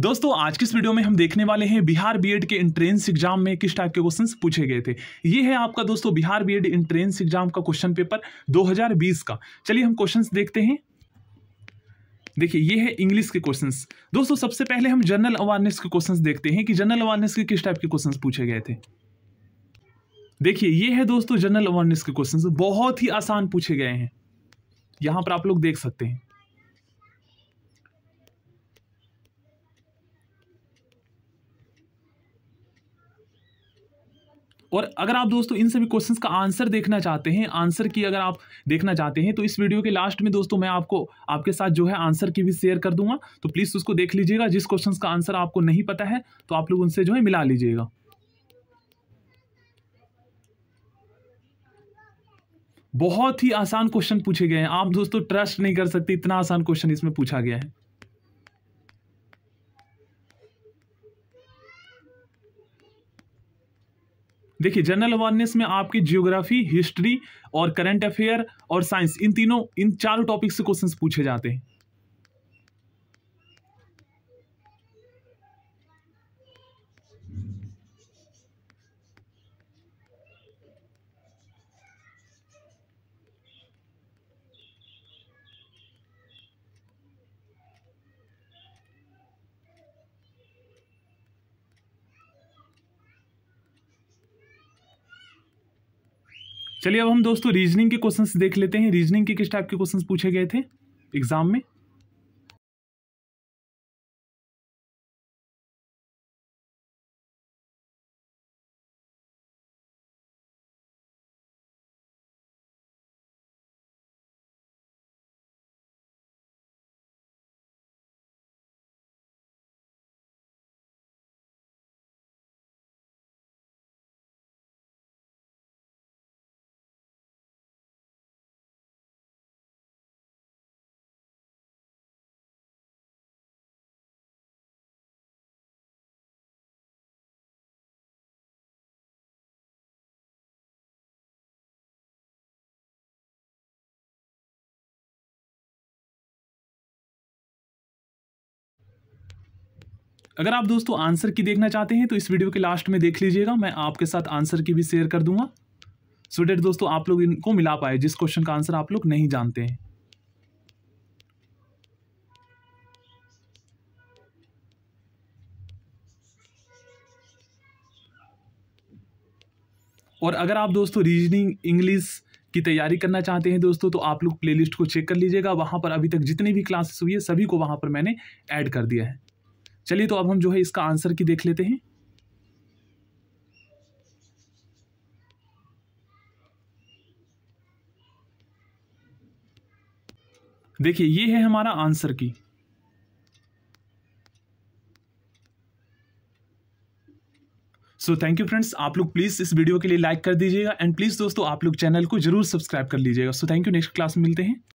दोस्तों आज की इस वीडियो में हम देखने वाले हैं बिहार बीएड के इंट्रेंस एग्जाम में किस टाइप के क्वेश्चंस पूछे गए थे ये है आपका दोस्तों बिहार बीएड इंट्रेंस एग्जाम का क्वेश्चन पेपर 2020 का चलिए हम क्वेश्चंस देखते हैं देखिए ये है इंग्लिश के क्वेश्चंस दोस्तों सबसे पहले हम जनरल अवेयरनेस के क्वेश्चन देखते हैं कि जनरल अवेयरनेस के किस टाइप के क्वेश्चन पूछे गए थे देखिए ये है दोस्तों जनरल अवेयरनेस के क्वेश्चन बहुत ही आसान पूछे गए हैं यहाँ पर आप लोग देख सकते हैं और अगर आप दोस्तों इन सभी क्वेश्चंस का आंसर देखना चाहते हैं आंसर की अगर आप देखना चाहते हैं तो इस वीडियो के लास्ट में दोस्तों मैं आपको आपके साथ जो है आंसर की भी शेयर कर दूंगा तो प्लीज़ उसको देख लीजिएगा जिस क्वेश्चन का आंसर आपको नहीं पता है तो आप लोग उनसे जो है मिला लीजिएगा बहुत ही आसान क्वेश्चन पूछे गए हैं आप दोस्तों ट्रस्ट नहीं कर सकते इतना आसान क्वेश्चन इसमें पूछा गया है देखिए जनरल अवेयरनेस में आपकी जियोग्राफी हिस्ट्री और करंट अफेयर और साइंस इन तीनों इन चारों टॉपिक से क्वेश्चंस पूछे जाते हैं चलिए अब हम दोस्तों रीजनिंग के क्वेश्चंस देख लेते हैं रीजनिंग के किस टाइप के क्वेश्चंस पूछे गए थे एग्जाम में अगर आप दोस्तों आंसर की देखना चाहते हैं तो इस वीडियो के लास्ट में देख लीजिएगा मैं आपके साथ आंसर की भी शेयर कर दूंगा सो डेट दोस्तों आप लोग इनको मिला पाए जिस क्वेश्चन का आंसर आप लोग नहीं जानते हैं और अगर आप दोस्तों रीजनिंग इंग्लिश की तैयारी करना चाहते हैं दोस्तों तो आप लोग प्लेलिस्ट को चेक कर लीजिएगा वहां पर अभी तक जितनी भी क्लासेस हुई है सभी को वहां पर मैंने ऐड कर दिया है चलिए तो अब हम जो है इसका आंसर की देख लेते हैं देखिए ये है हमारा आंसर की सो थैंक यू फ्रेंड्स आप लोग प्लीज़ इस वीडियो के लिए लाइक कर दीजिएगा एंड प्लीज़ दोस्तों आप लोग चैनल को जरूर सब्सक्राइब कर लीजिएगा so thank you next class में मिलते हैं